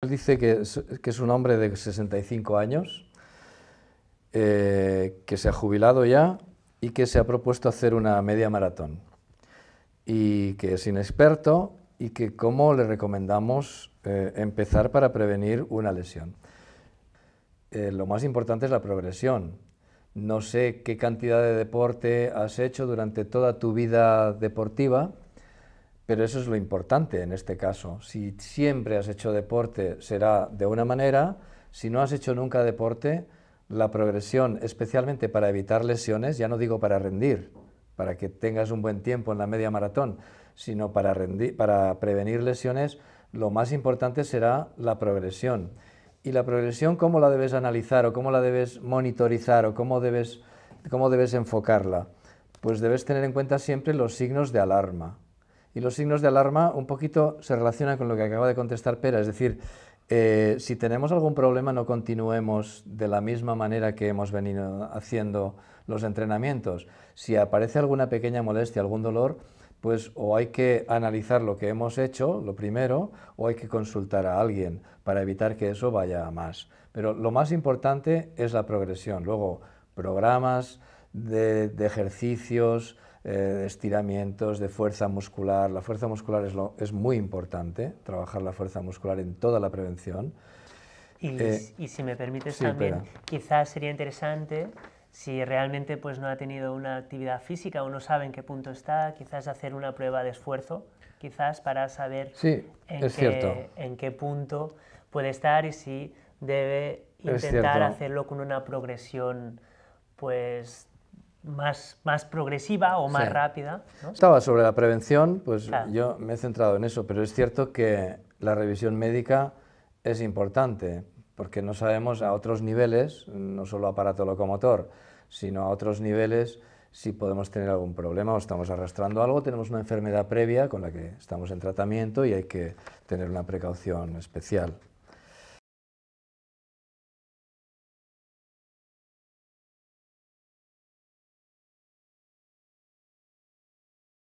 Él dice que es, un hombre de 65 años, eh, que se ha jubilado ya y que se ha propuesto hacer una media maratón. Y que es inexperto y que cómo le recomendamos eh, empezar para prevenir una lesión. Eh, lo más importante es la progresión. No sé qué cantidad de deporte has hecho durante toda tu vida deportiva, pero eso es lo importante en este caso. Si siempre has hecho deporte será de una manera, si no has hecho nunca deporte, la progresión, especialmente para evitar lesiones, ya no digo para rendir, para que tengas un buen tiempo en la media maratón, sino para, para prevenir lesiones, lo más importante será la progresión. ¿Y la progresión cómo la debes analizar o cómo la debes monitorizar o cómo debes enfocarla? Pues debes tener en cuenta siempre los signos de alarma. Y los signos de alarma un poquito se relacionan con lo que acaba de contestar Pera, es decir, eh, si tenemos algún problema no continuemos de la misma manera que hemos venido haciendo los entrenamientos. Si aparece alguna pequeña molestia, algún dolor, pues o hay que analizar lo que hemos hecho, lo primero, o hay que consultar a alguien para evitar que eso vaya a más. Pero lo más importante es la progresión. Luego, programas de ejercicios, eh, estiramientos, de fuerza muscular. La fuerza muscular es, es muy importante, trabajar la fuerza muscular en toda la prevención. Y, eh, si me permites también, quizás sería interesante si realmente pues no ha tenido una actividad física o no sabe en qué punto está, quizás hacer una prueba de esfuerzo, quizás para saber en, es qué, cierto. en qué punto puede estar y si debe intentar hacerlo con una progresión pues más, más progresiva o más rápida. Estaba sobre la prevención, pues yo me he centrado en eso, pero es cierto que la revisión médica es importante, porque no sabemos a otros niveles, no solo aparato locomotor, sino a otros niveles si podemos tener algún problema o estamos arrastrando algo, tenemos una enfermedad previa con la que estamos en tratamiento y hay que tener una precaución especial.